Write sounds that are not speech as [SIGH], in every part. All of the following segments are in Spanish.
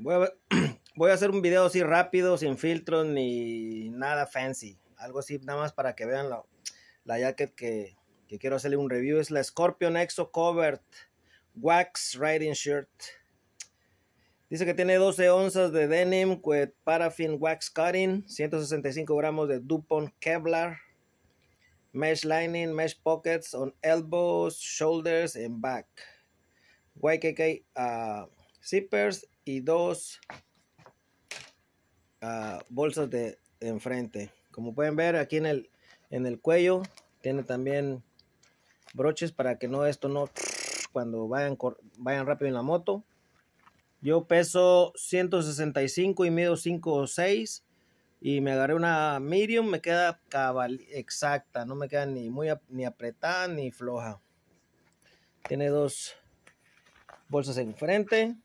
[CLEARS THROAT] Voy a, hacer un video así rápido, sin filtros ni nada fancy. Algo así nada más para que vean la, jacket que, que, quiero hacerle un review. Es la Scorpion Exo Covered Wax Riding Shirt. Dice que tiene 12 onzas de denim with paraffin wax cutting, 165 gramos de DuPont Kevlar, mesh lining, mesh pockets on elbows, shoulders and back. YKK zippers y dos ah, bolsas de, enfrente. Como pueden ver aquí en el, en el cuello tiene también broches para que no esto no cuando vayan, vayan rápido en la moto. Yo peso 165 y medio 5 o 6 y me agarré una medium, me queda exacta, no me queda ni muy ni apretada ni floja. Tiene dos bolsas enfrente.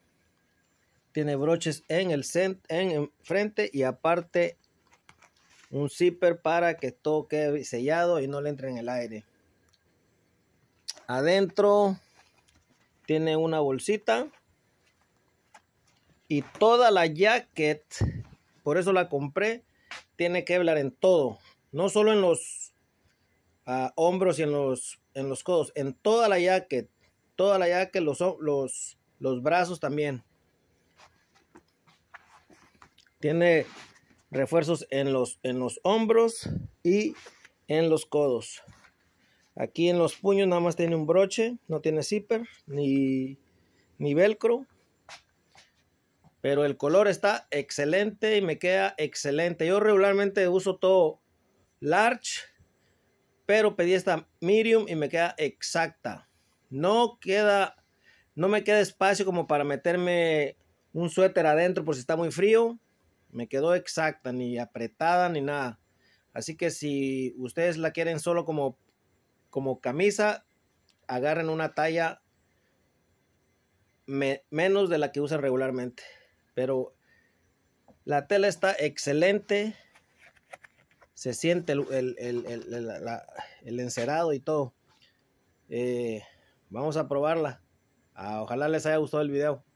Tiene broches en el en, frente y aparte un zipper para que todo quede sellado y no le entre en el aire. Adentro tiene una bolsita y toda la jacket, por eso la compré, tiene que hablar en todo, no solo en los ah, hombros y en los, en los codos, en toda la jacket, toda la jacket, los, los, los brazos también. Tiene refuerzos en los, en los hombros y en los codos. Aquí en los puños nada más tiene un broche, no tiene zipper ni, velcro. Pero el color está excelente y me queda excelente. Yo regularmente uso todo large, pero pedí esta medium y me queda exacta. No queda, no me queda espacio como para meterme un suéter adentro por si está muy frío. Me quedó exacta, ni apretada, ni nada. Así que si ustedes la quieren solo como, como camisa, agarren una talla menos de la que usan regularmente. Pero la tela está excelente. Se siente el, el, encerado y todo. Eh, vamos a probarla. Ah, ojalá les haya gustado el video.